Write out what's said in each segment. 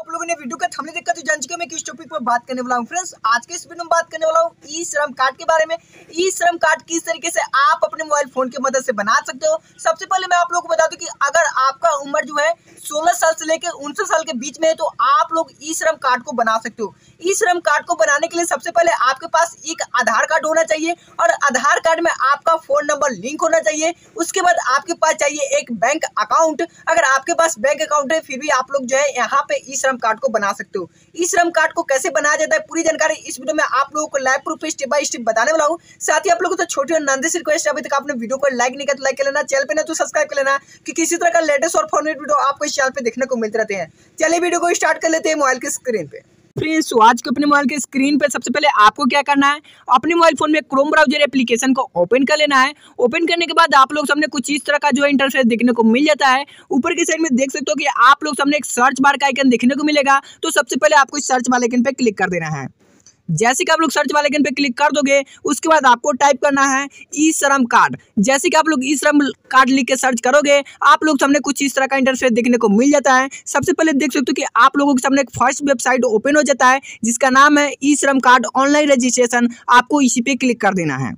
आप लोगों ने वीडियो का थमने देखा तो जान चुके मैं किस टॉपिक पर बात करने वाला हूँ फ्रेंड्स आज के इस वीडियो में बात करने वाला हूँ ई श्रम कार्ड के बारे में ई श्रम कार्ड किस तरीके से आप अपने मोबाइल फोन की मदद से बना सकते हो सबसे पहले मैं आप लोगों को बता दू की अगर आपका उम्र जो है सोलह साल से लेकर उनसठ साल के बीच में है तो आप लोग ई श्रम कार्ड को बना सकते हो ई श्रम कार्ड को बनाने के लिए सबसे पहले आपके पास एक आधार कार्ड होना चाहिए और आधार कार्ड में आपका फोन नंबर लिंक होना चाहिए उसके बाद आपके पास चाहिए एक बैंक अकाउंट अगर आपके पास बैंक अकाउंट है फिर भी आप लोग जो है यहाँ पे ई श्रम श्रम कार्ड को बना सकते हो ई श्रम कार्ड को कैसे बनाया जाता है पूरी जानकारी इस वीडियो में आप लोगों को live proof step by step बताने वाला हूँ साथ ही आप लोगों को तो छोटी और नंदी रिक्वेस्ट अभी तक आपने वीडियो को लाइक नहीं किया तो लाइक कर लेना चैनल पर ना तो सब्सक्राइब कर लेना कि किसी तरह का लेटेस्ट और फॉर्मेट वीडियो आपको इस चैनल पर देखने को मिलते रहते हैं चलिए वीडियो को स्टार्ट कर लेते हैं मोबाइल की स्क्रीन पर फ्रेंड्स तो आज के अपने मोबाइल के स्क्रीन पर सबसे पहले आपको क्या करना है अपने मोबाइल फोन में क्रोम ब्राउजर एप्लीकेशन को ओपन कर लेना है ओपन करने के बाद आप लोग सामने कुछ इस तरह का जो इंटरफेस देखने को मिल जाता है ऊपर की साइड में देख सकते हो कि आप लोग सामने एक सर्च बार का आइकन देखने को मिलेगा तो सबसे पहले आपको इस सर्च बार आइकन पर क्लिक कर देना है जैसे कि आप लोग सर्च वाले आइकन पे क्लिक कर दोगे उसके बाद आपको टाइप करना है ई श्रम कार्ड जैसे कि आप लोग ई श्रम कार्ड लिख के सर्च करोगे आप लोग सामने कुछ इस तरह का इंटरफेस देखने को मिल जाता है सबसे पहले देख सकते हो कि आप लोगों के सामने एक फर्स्ट वेबसाइट ओपन हो जाता है जिसका नाम है ई श्रम कार्ड ऑनलाइन रजिस्ट्रेशन आपको इसी पे क्लिक कर देना है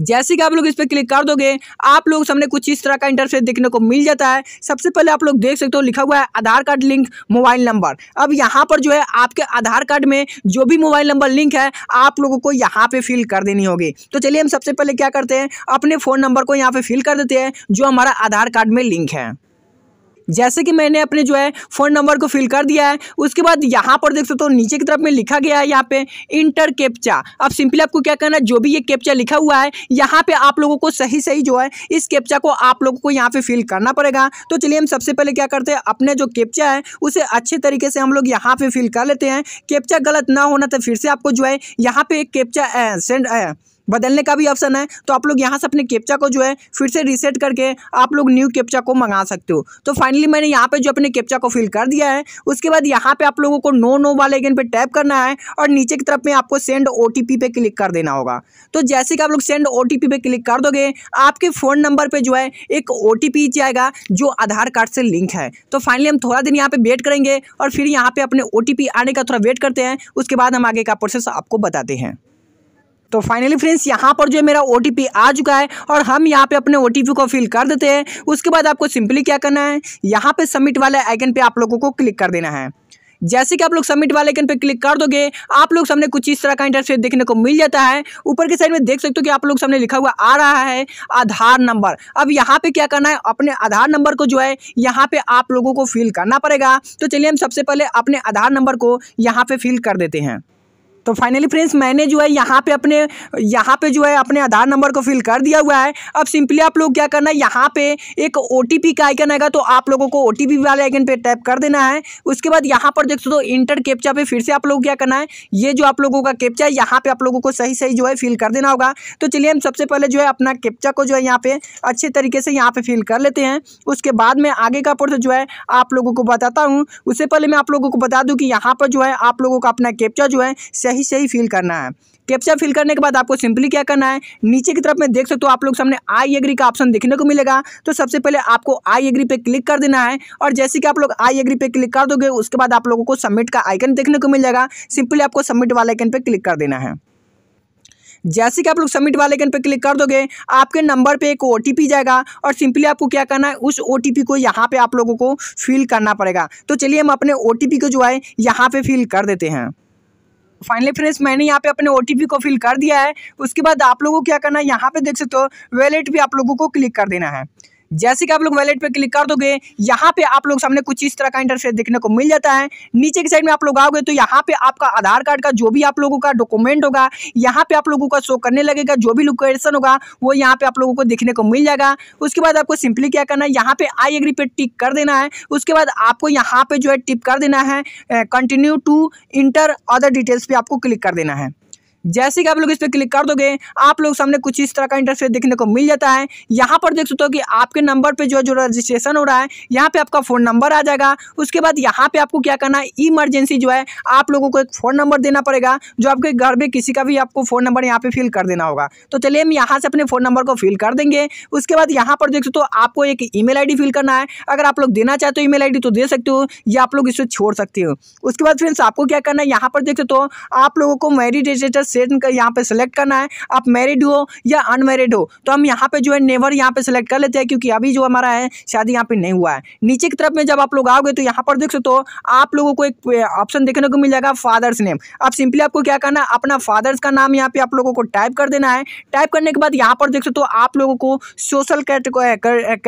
जैसे कि आप लोग इस पर क्लिक कर दोगे आप लोग सामने कुछ इस तरह का इंटरफेस देखने को मिल जाता है सबसे पहले आप लोग देख सकते हो लिखा हुआ है Aadhaar card link mobile number अब यहाँ पर जो है आपके आधार कार्ड में जो भी मोबाइल नंबर लिंक है आप लोगों को यहाँ पे फिल कर देनी होगी तो चलिए हम सबसे पहले क्या करते हैं अपने फ़ोन नंबर को यहाँ पे फिल कर देते हैं जो हमारा आधार कार्ड में लिंक है जैसे कि मैंने अपने जो है फ़ोन नंबर को फिल कर दिया है उसके बाद यहाँ पर देख सकते हो नीचे की तरफ में लिखा गया है यहाँ पे इंटर कैप्चा अब सिंपली आपको क्या करना है जो भी ये कैप्चा लिखा हुआ है यहाँ पे आप लोगों को सही सही जो है इस कैप्चा को आप लोगों को यहाँ पे फिल करना पड़ेगा तो चलिए हम सबसे पहले क्या करते हैं अपने जो कैप्चा है उसे अच्छे तरीके से हम लोग यहाँ पे फिल कर लेते हैं कैप्चा गलत ना होना तो फिर से आपको जो है यहाँ पे एक कैप्चा सेंड बदलने का भी ऑप्शन है तो आप लोग यहाँ से अपने कैप्चा को जो है फिर से रीसेट करके आप लोग न्यू कैप्चा को मंगा सकते हो तो फाइनली मैंने यहाँ पे जो अपने कैप्चा को फिल कर दिया है उसके बाद यहाँ पे आप लोगों को नो नो वाले आइकन पे टैप करना है और नीचे की तरफ में आपको सेंड ओ पे क्लिक कर देना होगा तो जैसे कि आप लोग सेंड ओ पे क्लिक कर दोगे आपके फ़ोन नंबर पर जो है एक ओ जाएगा जो आधार कार्ड से लिंक है तो फाइनली हम थोड़ा दिन यहाँ पर वेट करेंगे और फिर यहाँ पर अपने ओ आने का थोड़ा वेट करते हैं उसके बाद हम आगे का प्रोसेस आपको बताते हैं तो फाइनली फ्रेंड्स यहाँ पर जो है मेरा ओ आ चुका है और हम यहाँ पे अपने ओ को फिल कर देते हैं उसके बाद आपको सिंपली क्या करना है यहाँ पे सबमिट वाले आइकन पे आप लोगों को क्लिक कर देना है जैसे कि आप लोग सबमिट वाले आइकन पर क्लिक कर दोगे आप लोग सामने कुछ इस तरह का इंटरफेस देखने को मिल जाता है ऊपर के साइड में देख सकते हो कि आप लोग सामने लिखा हुआ आ रहा है आधार नंबर अब यहाँ पे क्या करना है अपने आधार नंबर को जो है यहाँ पे आप लोगों को फिल करना पड़ेगा तो चलिए हम सबसे पहले अपने आधार नंबर को यहाँ पे फिल कर देते हैं तो फाइनली फ्रेंड्स मैंने जो है यहाँ पे अपने यहाँ पे जो है अपने आधार नंबर को फिल कर दिया हुआ है अब सिंपली आप लोग क्या करना है यहाँ पे एक ओ का आइकन आएगा तो आप लोगों को ओ वाले आइकन पर टैप कर देना है उसके बाद यहाँ पर देख सकते तो इंटर कैप्चा पे फिर से आप लोग क्या करना है ये जो आप लोगों का कैप्चा है यहाँ पे आप लोगों को सही सही जो है फिल कर देना होगा तो चलिए हम सबसे पहले जो है अपना कैप्चा को जो है यहाँ पर अच्छे तरीके से यहाँ पर फिल कर लेते हैं उसके बाद में आगे का प्रोसेस जो है आप लोगों को बताता हूँ उससे पहले मैं आप लोगों को बता दूँ कि यहाँ पर जो है आप लोगों का अपना कैप्चा जो है सही सही सही फिल करना है कैप्चा फिल करने के बाद आपको सिंपली क्या करना है नीचे की तरफ में देख सकते हो आप लोग सामने आई एग्री का ऑप्शन देखने को मिलेगा तो सबसे पहले आपको आई एग्री पे क्लिक कर देना है और जैसे कि आप लोग आई एग्री पे क्लिक कर दोगे उसके बाद आप लोगों को सबमिट का आइकन देखने को मिल जाएगा सिंपली आपको सबमिट वाले आइकन पर क्लिक कर देना है जैसे कि आप लोग सबमिट वाले आइकन पर क्लिक कर दोगे आपके नंबर पे एक ओ जाएगा और सिंपली आपको क्या करना है उस ओ को यहाँ पे आप लोगों को फिल करना पड़ेगा तो चलिए हम अपने ओ को जो है यहाँ पे फिल कर देते हैं फाइनली फ्रेंड्स मैंने यहाँ पे अपने ओ को फिल कर दिया है उसके बाद आप लोगों को क्या करना है यहाँ पे देख सकते हो वैलेट भी आप लोगों को क्लिक कर देना है जैसे कि आप लोग वैलेट पे क्लिक कर दोगे यहाँ पे आप लोग सामने कुछ इस तरह का इंटरफेस देखने को मिल जाता है नीचे की साइड में आप लोग आओगे तो यहाँ पे आपका आधार कार्ड का जो भी आप लोगों का डॉक्यूमेंट होगा यहाँ पे आप लोगों का शो करने लगेगा जो भी लोकेशन होगा वो यहाँ पे आप लोगों को देखने को मिल जाएगा उसके बाद आपको सिंपली क्या करना है यहाँ पे आई एग्री पे टिक कर देना है उसके बाद आपको यहाँ पे जो है टिप कर देना है continue to enter other details पे आपको क्लिक कर देना है जैसे कि आप लोग इस पर क्लिक कर दोगे आप लोग सामने कुछ इस तरह का इंटरफेस देखने को मिल जाता है यहाँ पर देख सकते हो कि आपके नंबर पर जो जो रजिस्ट्रेशन हो रहा है यहाँ पर आपका फ़ोन नंबर आ जाएगा उसके बाद यहाँ पर आपको क्या करना है इमरजेंसी जो है आप लोगों को एक फ़ोन नंबर देना पड़ेगा जो आपके घर में किसी का भी आपको फ़ोन नंबर यहाँ पर फिल कर देना होगा तो चलिए हम यहाँ से अपने फ़ोन नंबर को फिल कर देंगे उसके बाद यहाँ पर देख सकते हो आपको एक ई मेल फिल करना है अगर आप लोग देना चाहते हो ई मेल तो दे सकते हो या आप लोग इसे छोड़ सकते हो उसके बाद फ्रेंड्स आपको क्या करना है यहाँ पर देख सकते हो आप लोगों को मैरिड स्टेटस सेट कर यहाँ पे सेलेक्ट करना है आप मैरिड हो या अनमेरिड हो तो हम यहाँ पे जो है नेवर यहाँ पे सेलेक्ट कर लेते हैं क्योंकि अभी जो हमारा है शादी यहाँ पे नहीं हुआ है नीचे की तरफ में जब आप लोग आओगे तो यहाँ पर देख सकते हो आप लोगों को एक ऑप्शन देखने को मिल जाएगा फादर्स नेम अब सिंपली आपको क्या करना है अपना फादर्स का नाम यहाँ पे आप लोगों को टाइप कर देना है टाइप करने के बाद यहाँ पर देख सकते हो आप लोगों को सोशल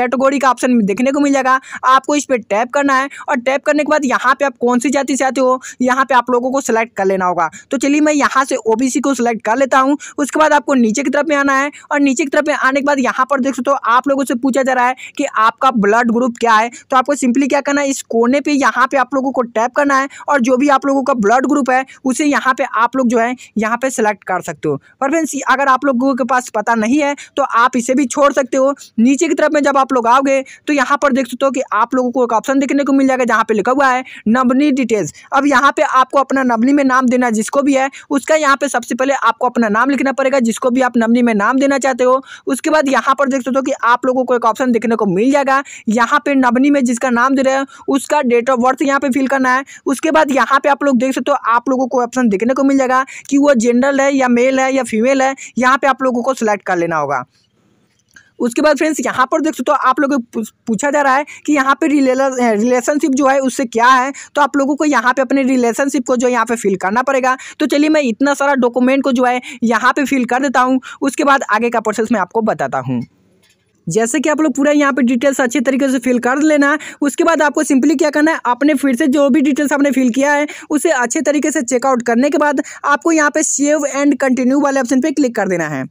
कैटेगोरी का ऑप्शन देखने को मिल जाएगा आपको इस पर टैप करना है और टैप करने के बाद यहाँ पे आप कौन सी जाति से आते हो यहाँ पे आप लोगों को सिलेक्ट कर लेना होगा तो चलिए मैं यहाँ से ओबीसी इसी को सिलेक्ट कर लेता हूँ उसके बाद आपको नीचे की तरफ में आना है और नीचे की तरफ में आने के बाद यहाँ पर देख सकते हो आप लोगों से पूछा जा रहा है कि आपका ब्लड ग्रुप क्या है तो आपको सिंपली क्या करना है इस कोने पर यहाँ पर आप लोगों को टैप करना है और जो भी आप लोगों का ब्लड ग्रुप है उसे यहाँ पर आप लोग जो है यहाँ पर सेलेक्ट कर सकते हो पर फ्रेंड्स अगर आप लोगों के पास पता नहीं है तो आप इसे भी छोड़ सकते हो नीचे की तरफ में जब आप लोग आओगे तो यहाँ पर देख सकते हो कि आप लोगों को एक ऑप्शन देखने को मिल जाएगा जहाँ पे लिखा हुआ है नबनी डिटेल्स अब यहाँ पे आपको अपना नबनी में नाम देना जिसको भी है उसका यहाँ पे सबसे सबसे पहले आपको अपना नाम लिखना पड़ेगा जिसको भी आप नमनी में नाम देना चाहते हो उसके बाद यहाँ पर देख सकते हो कि आप लोगों को एक ऑप्शन देखने को मिल जाएगा यहाँ पर नमनी में जिसका नाम दे रहे हो उसका डेट ऑफ बर्थ यहाँ पर फिल करना है उसके बाद यहाँ पर आप लोग देख सकते हो आप लोगों को ऑप्शन देखने को मिल जाएगा कि वो जेंडर है या मेल है या फीमेल है यहाँ पर आप लोगों को सिलेक्ट कर लेना होगा उसके बाद फ्रेंड्स यहाँ पर देख सकते हो आप लोगों को पूछा जा रहा है कि यहाँ पे रिलेशनशिप जो है उससे क्या है तो आप लोगों को यहाँ पे अपने रिलेशनशिप को जो यहाँ पे फिल करना पड़ेगा तो चलिए मैं इतना सारा डॉक्यूमेंट को जो है यहाँ पे फिल कर देता हूँ उसके बाद आगे का प्रोसेस मैं आपको बताता हूँ जैसे कि आप लोग पूरा यहाँ पे डिटेल्स अच्छे तरीके से फिल कर लेना है उसके बाद आपको सिंपली क्या करना है आपने फिर से जो भी डिटेल्स आपने फिल किया है उसे अच्छे तरीके से चेकआउट करने के बाद आपको यहाँ पे सेव एंड कंटिन्यू वाले ऑप्शन पे क्लिक कर देना है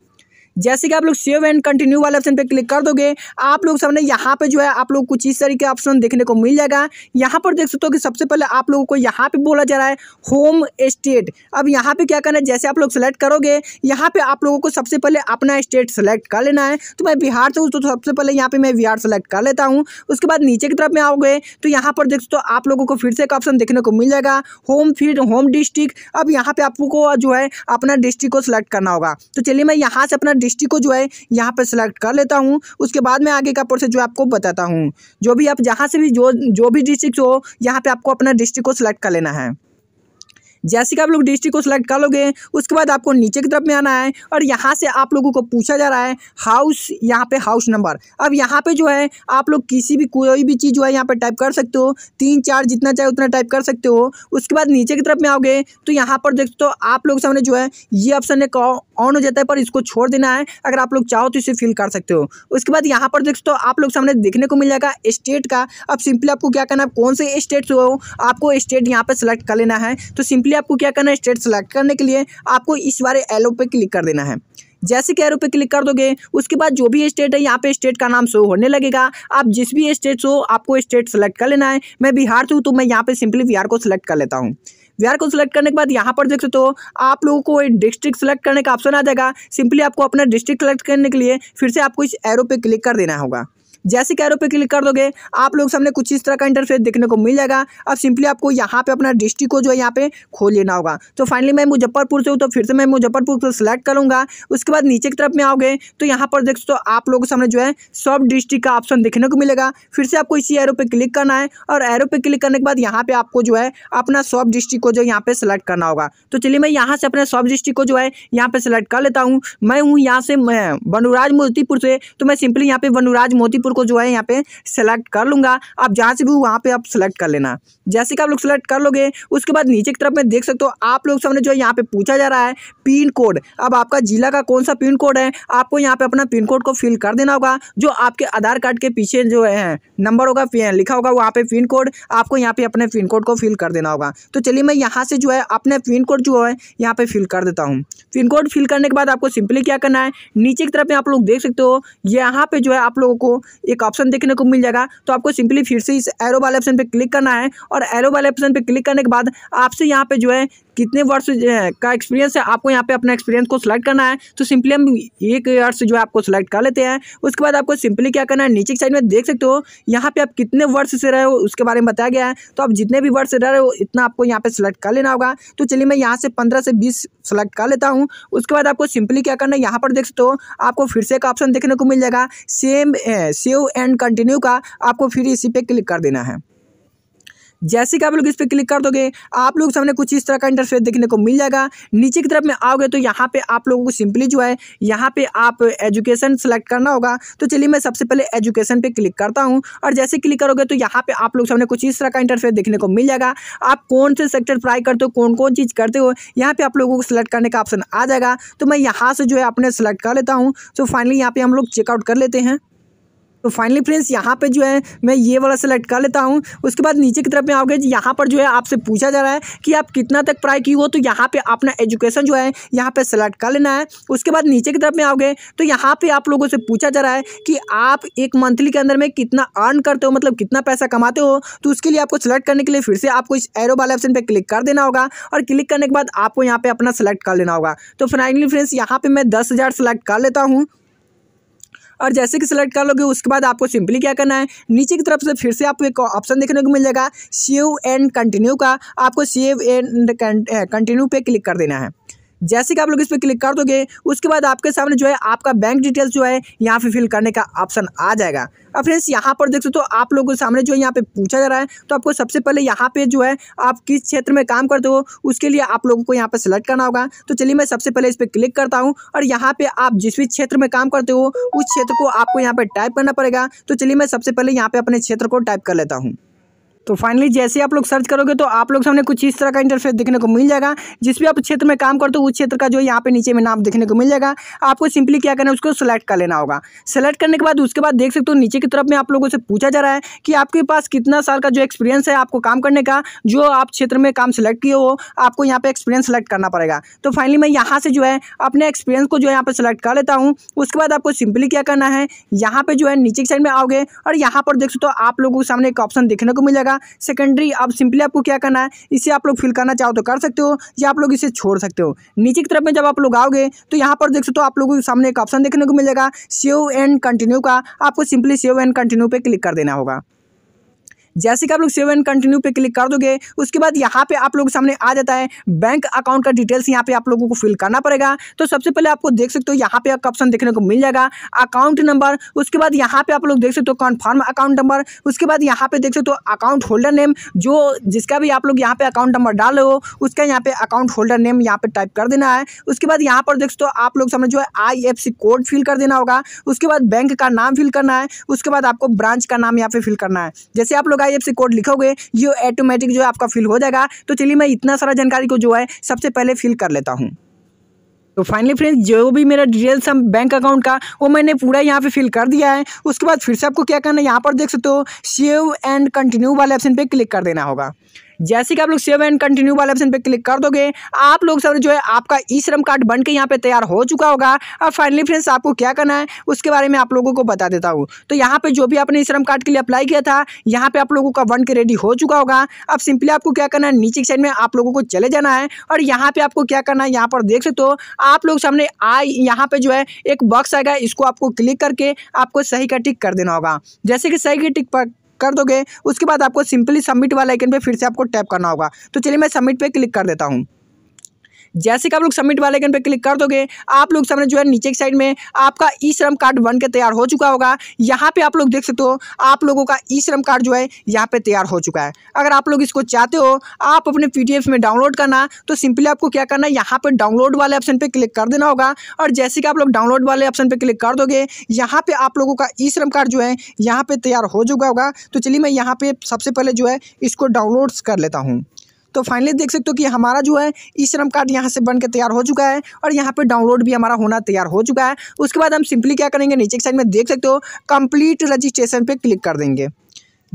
जैसे कि आप लोग सेव एंड कंटिन्यू वाले ऑप्शन पे क्लिक कर दोगे आप लोग सामने यहाँ पे जो है आप लोग कुछ इस तरीके ऑप्शन देखने को मिल जाएगा यहाँ पर देख सकते हो कि सबसे पहले आप लोगों को यहाँ पे बोला जा रहा है होम स्टेट अब यहाँ पे क्या करना है जैसे आप लोग सेलेक्ट करोगे यहाँ पे आप लोगों को सबसे पहले अपना स्टेट सेलेक्ट कर लेना है तो मैं बिहार से तो सबसे पहले यहाँ पर मैं बिहार सेलेक्ट कर लेता हूँ उसके बाद नीचे की तरफ में आओगे तो यहाँ पर देख सकते हो आप लोगों को फिर से एक ऑप्शन देखने को मिल जाएगा होम फिर होम डिस्ट्रिक्ट अब यहाँ पर आपको जो है अपना डिस्ट्रिक्ट को सिलेक्ट करना होगा तो चलिए मैं यहाँ से अपना डिस्ट्रिक्ट को जो है यहाँ पर सेलेक्ट कर लेता हूँ उसके बाद में आगे का प्रोसेस जो आपको बताता हूँ जो भी आप जहाँ से भी जो जो भी डिस्ट्रिक्ट हो यहाँ पर आपको अपना डिस्ट्रिक्ट को सिलेक्ट कर लेना है जैसे कि आप लोग डिस्ट्रिक्ट को सिलेक्ट कर लोगे उसके बाद आपको नीचे की तरफ में आना है और यहाँ से आप लोगों को पूछा जा रहा है हाउस यहाँ पे हाउस नंबर अब यहाँ पे जो है आप लोग किसी भी कोई भी चीज़ जो है यहाँ पे टाइप कर सकते हो तीन चार जितना चाहे उतना टाइप कर सकते हो उसके बाद नीचे की तरफ में आओगे तो यहाँ पर देखते हो तो आप लोग सामने जो है ये ऑप्शन है ऑन हो जाता है पर इसको छोड़ देना है अगर आप लोग चाहो तो इसे फिल कर सकते हो उसके बाद यहाँ पर दोस्तों आप लोग सामने देखने को मिल जाएगा स्टेट का अब सिंपली आपको क्या करना है कौन से स्टेट हो आपको स्टेट यहाँ पर सेलेक्ट कर लेना है तो सिंपली आपको क्या करना है स्टेट सेलेक्ट करने के लिए आपको इस बारे एलो पे क्लिक कर देना है जैसे कि एरो पे क्लिक कर दोगे उसके बाद जो भी स्टेट है यहाँ पे स्टेट का नाम शो होने लगेगा आप जिस भी स्टेट हो आपको स्टेट सेलेक्ट कर लेना है मैं बिहार से हूँ तो मैं यहाँ पे सिंपली बिहार को सेलेक्ट कर लेता हूँ बिहार को सिलेक्ट करने के बाद यहाँ पर देख सकते हो आप लोगों को डिस्ट्रिक्ट सेलेक्ट करने का ऑप्शन आ जाएगा सिंपली आपको अपना डिस्ट्रिक्ट सेलेक्ट करने के लिए फिर से आपको इस एरो पर क्लिक कर देना होगा जैसे कि एरो पे क्लिक कर दोगे आप लोग सामने कुछ इस तरह का इंटरफेस देखने को मिल जाएगा अब सिंपली आपको यहाँ पे अपना डिस्ट्रिक्ट को जो है यहाँ पे खोल लेना होगा तो फाइनली मैं मुजफ्फरपुर से हूँ तो फिर से मैं मुजफ्फरपुर को सिलेक्ट करूँगा उसके बाद नीचे की तरफ में आओगे तो यहाँ पर देख तो आप लोगों के सामने जो है सब डिस्ट्रिक्ट का ऑप्शन देखने को मिलेगा फिर से आपको इसी एरो पर क्लिक करना है और एरो पर क्लिक करने के बाद यहाँ पर आपको जो है अपना सब डिस्ट्रिक्ट को जो यहाँ पे सिलेक्ट करना होगा तो चलिए मैं यहाँ से अपने सब डिस्ट्रिक्ट को जो है यहाँ पर सिलेक्ट कर लेता हूँ मैं हूँ यहाँ से वनुराज मोतीपुर से तो मैं सिंपली यहाँ पे वनुराज मोतीपुर को जो है यहाँ पे सेलेक्ट कर लूँगा आप जहाँ से भी वहाँ पर आप सेलेक्ट कर लेना जैसे कि आप लोग सेलेक्ट कर लोगे उसके बाद नीचे की तरफ में देख सकते हो आप लोग सामने जो है यहाँ पे पूछा जा रहा है पिन कोड अब आपका जिला का कौन सा पिन कोड है आपको यहाँ पे अपना पिन कोड को फिल कर देना होगा जो आपके आधार कार्ड के पीछे जो है नंबर होगा लिखा होगा वहाँ पे पिन कोड आपको यहाँ पे अपने पिन कोड को फिल कर देना होगा तो चलिए मैं यहाँ से जो है अपने पिन कोड जो है यहाँ पे फिल कर देता हूँ पिन कोड फिल करने के बाद आपको सिंपली क्या करना है नीचे की तरफ में आप लोग देख सकते हो यहाँ पे जो है आप लोगों को एक ऑप्शन देखने को मिल जाएगा तो आपको सिंपली फिर से इस एरो वाले ऑप्शन पर क्लिक करना है और एरो वाले ऑप्शन पर क्लिक करने के बाद आपसे यहाँ पर जो है कितने वर्ष का एक्सपीरियंस है आपको यहाँ पे अपना एक्सपीरियंस को सिलेक्ट करना है तो सिंपली हम एक वर्ष जो है आपको सिलेक्ट कर लेते हैं उसके बाद आपको सिंपली क्या करना है नीचे की साइड में देख सकते हो यहाँ पे आप कितने वर्ष से रहे हो उसके बारे में बताया गया है तो आप जितने भी वर्ष से रह रहे हो इतना आपको यहाँ पर सिलेक्ट कर लेना होगा तो चलिए मैं यहाँ से पंद्रह से बीस सेलेक्ट कर लेता हूँ उसके बाद आपको सिंपली क्या करना है यहाँ पर देख सकते हो आपको फिर से एक ऑप्शन देखने को मिल जाएगा same save save and continue का आपको फिर इसी पे क्लिक कर देना है जैसे कि आप लोग इस पर क्लिक कर दोगे आप लोग सामने कुछ इस तरह का इंटरफेस देखने को मिल जाएगा नीचे की तरफ में आओगे तो यहाँ पे आप लोगों को सिंपली जो है यहाँ पे आप एजुकेशन सेलेक्ट करना होगा तो चलिए मैं सबसे पहले एजुकेशन पे क्लिक करता हूँ और जैसे क्लिक करोगे तो यहाँ पे आप लोग सामने कुछ इस तरह का इंटरफेस देखने को मिल जाएगा आप कौन से सेक्टर ट्राई करते हो कौन कौन चीज़ करते हो यहाँ पर आप लोगों को सिलेक्ट करने का ऑप्शन आ जाएगा तो मैं यहाँ से जो है अपने सेलेक्ट कर लेता हूँ तो फाइनली यहाँ पर हम लोग चेकआउट कर लेते हैं तो फाइनली फ्रेंड्स यहाँ पर जो है मैं ये वाला सेलेक्ट कर लेता हूँ उसके बाद नीचे की तरफ में आओगे यहाँ पर जो है आपसे पूछा जा रहा है कि आप कितना तक पढ़ाई की हो तो यहाँ पर अपना एजुकेशन जो है यहाँ पर सेलेक्ट कर लेना है उसके बाद नीचे की तरफ में आओगे तो यहाँ पर आप लोगों से पूछा जा रहा है कि आप एक मंथली के अंदर में कितना अर्न करते हो मतलब कितना पैसा कमाते हो तो उसके लिए आपको सेलेक्ट करने के लिए फिर से आपको इस एरो वाले ऑप्शन पर क्लिक कर देना होगा और क्लिक करने के बाद आपको यहाँ पर अपना सेलेक्ट कर लेना होगा तो फाइनली फ्रेंड्स यहाँ पर मैं दस हज़ार सेलेक्ट कर लेता हूँ और जैसे कि सिलेक्ट कर लोगे उसके बाद आपको सिंपली क्या करना है नीचे की तरफ से फिर से आपको एक ऑप्शन देखने को मिल जाएगा सेव एंड कंटिन्यू का आपको सेव एंड कंटिन्यू पे क्लिक कर देना है जैसे कि आप लोग इस पर क्लिक कर दोगे उसके बाद आपके सामने जो है आपका बैंक डिटेल्स जो है यहाँ पे फिल करने का ऑप्शन आ जाएगा अब फ्रेंड्स यहाँ पर देख सकते हो आप लोगों के सामने जो है यहाँ पे पूछा जा रहा है तो आपको सबसे पहले यहाँ पे जो है आप किस क्षेत्र में काम करते हो उसके लिए आप लोगों को यहाँ पर सेलेक्ट करना होगा तो चलिए मैं सबसे पहले इस पर क्लिक करता हूँ और यहाँ पर आप जिस भी क्षेत्र में काम करते हो उस क्षेत्र को आपको यहाँ पर टाइप करना पड़ेगा तो चलिए मैं सबसे पहले यहाँ पर अपने क्षेत्र को टाइप कर लेता हूँ तो फाइनली जैसे आप लोग सर्च करोगे तो आप लोग सामने कुछ इस तरह का इंटरफेस देखने को मिल जाएगा जिस भी आप क्षेत्र में काम करते हो उस क्षेत्र का जो यहाँ पे नीचे में नाम देखने को मिल जाएगा आपको सिंपली क्या करना है उसको सेलेक्ट कर लेना होगा सेलेक्ट करने के बाद उसके बाद देख सकते हो नीचे की तरफ में आप लोगों से पूछा जा रहा है कि आपके पास कितना साल का जो एक्सपीरियंस है आपको काम करने का जो आप क्षेत्र में काम सेलेक्ट किए हो आपको यहाँ पर एक्सपीरियंस सेलेक्ट करना पड़ेगा तो फाइनली मैं यहाँ से जो है अपने एक्सपीरियंस को जो है यहाँ पर सेलेक्ट कर लेता हूँ उसके बाद आपको सिंपली क्या करना है यहाँ पर जो है नीचे की साइड में आओगे और यहाँ पर देख सकते हो आप लोगों के सामने एक ऑप्शन देखने को मिल जाएगा रहेगा सेकेंडरी आप सिंपली आपको क्या करना है इसे आप लोग फिल करना चाहो तो कर सकते हो या आप लोग इसे छोड़ सकते हो नीचे की तरफ में जब आप लोग आओगे तो यहाँ पर देख सकते हो आप लोगों के सामने एक ऑप्शन देखने को मिलेगा सेव एंड कंटिन्यू का आपको सिंपली सेव एंड कंटिन्यू पर क्लिक कर देना होगा जैसे कि आप लोग सेव एंड कंटिन्यू पे क्लिक कर दोगे उसके बाद यहाँ पे आप लोग सामने आ जाता है बैंक अकाउंट का डिटेल्स यहाँ पे आप लोगों को फिल करना पड़ेगा तो सबसे पहले आपको देख सकते हो यहाँ पे आपका ऑप्शन देखने को मिल जाएगा अकाउंट नंबर उसके बाद यहाँ पे आप लोग देख सकते हो कन्फर्म अकाउंट नंबर उसके बाद यहाँ पे देख सकते हो अकाउंट होल्डर नेम जो जिसका भी आप लोग यहाँ पे अकाउंट नंबर डाल हो उसका यहाँ पे अकाउंट होल्डर नेम यहाँ पे टाइप कर देना है उसके बाद यहाँ पर देख सकते हो आप लोग सामने जो है आई कोड फिल कर देना होगा उसके बाद बैंक का नाम फिल करना है उसके बाद आपको ब्रांच का नाम यहाँ पे फिल करना है जैसे आप लोग आईएफएससी कोड लिखोगे ये ऑटोमेटिक जो है आपका फिल हो जाएगा तो चलिए मैं इतना सारा जानकारी को जो है सबसे पहले फिल कर लेता हूँ तो फाइनली फ्रेंड्स जो भी मेरा डिटेल्स है बैंक अकाउंट का वो मैंने पूरा यहाँ पे फिल कर दिया है उसके बाद फिर से आपको क्या करना है यहाँ पर देख सकते हो सेव एंड कंटिन्यू वाले ऑप्शन पे क्लिक कर देना होगा जैसे कि आप लोग सेव एंड कंटिन्यू वाले ऑप्शन पर क्लिक कर दोगे आप लोग सब जो है आपका ई श्रम कार्ड बन के यहाँ पे तैयार हो चुका होगा अब फाइनली फ्रेंड्स आपको क्या करना है उसके बारे में आप लोगों को बता देता हूँ तो यहाँ पर जो भी आपने ई श्रम कार्ड के लिए अप्लाई किया था यहाँ पे आप लोगों का बन के रेडी हो चुका होगा अब सिंपली आपको क्या करना है नीचे की साइड में आप लोगों को चले जाना है और यहाँ पर आपको क्या करना है यहाँ पर देख सकते हो आप लोग सामने आई यहाँ पर जो है एक बॉक्स आएगा इसको आपको क्लिक करके आपको सही का टिक कर देना होगा जैसे कि सही का टिक कर दोगे उसके बाद आपको सिंपली सबमिट वाला आइकन पर फिर से आपको टैप करना होगा तो चलिए मैं सबमिट पर क्लिक कर देता हूँ जैसे कि आप लोग सबमिट वाले आइकन पर क्लिक कर दोगे आप लोग सामने जो है नीचे की साइड में आपका ई श्रम कार्ड बन के तैयार हो चुका होगा यहाँ पे आप लोग देख सकते हो आप लोगों का ई श्रम कार्ड जो है यहाँ पे तैयार हो चुका है अगर आप लोग इसको चाहते हो आप अपने पी में डाउनलोड करना तो सिंपली आपको क्या करना है यहाँ पर डाउनलोड वाले ऑप्शन पर क्लिक कर देना होगा और जैसे कि आप लोग डाउनलोड वाले ऑप्शन पर क्लिक कर दोगे यहाँ पर आप लोगों का ई श्रम कार्ड जो है यहाँ पर तैयार हो चुका होगा तो चलिए मैं यहाँ पर सबसे पहले जो है इसको डाउनलोड्स कर लेता हूँ तो फाइनली देख सकते हो कि हमारा जो है ई श्रम कार्ड यहाँ से बन के तैयार हो चुका है और यहाँ पर डाउनलोड भी हमारा होना तैयार हो चुका है उसके बाद हम सिंपली क्या करेंगे नीचे के साइड में देख सकते हो कंप्लीट रजिस्ट्रेशन पर क्लिक कर देंगे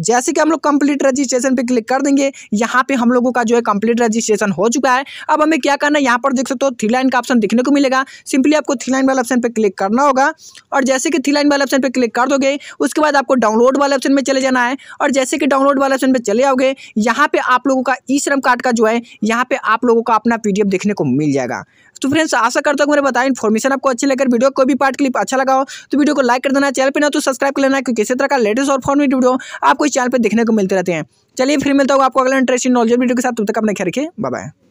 जैसे कि हम लोग कंप्लीट रजिस्ट्रेशन पे क्लिक कर देंगे यहाँ पे हम लोगों का जो है कंप्लीट रजिस्ट्रेशन हो चुका है अब हमें क्या करना है यहाँ पर देख सकते हो थ्री लाइन का ऑप्शन दिखने को मिलेगा सिंपली आपको थ्री लाइन वाले ऑप्शन पर क्लिक करना होगा और जैसे कि थ्री लाइन वाले ऑप्शन पर क्लिक कर दोगे उसके बाद आपको डाउनलोड वाले ऑप्शन में चले जाना है और जैसे कि डाउनलोड वाले ऑप्शन पर चले आओगे यहाँ पर आप लोगों का ई श्रम कार्ड का जो है यहाँ पर आप लोगों का अपना पी देखने को मिल जाएगा तो फ्रेंड्स आशा करता हूँ मेरे बताया इन्फॉर्मेशन आपको अच्छी लगे वीडियो कोई भी पार्ट क्लिप अच्छा लगा हो तो वीडियो को लाइक कर देना चैनल पर ना तो सब्सक्राइब कर लेना क्योंकि इसी तरह का लेटेस्ट और फॉर्मेट वीडियो आपको इस चैनल पर देखने को मिलते रहते हैं चलिए फिर मिलता हूँ आपको अगला इंटरेस्टिंग नॉलेज वीडियो के साथ तब तक अपने ख्याल रखिए बाय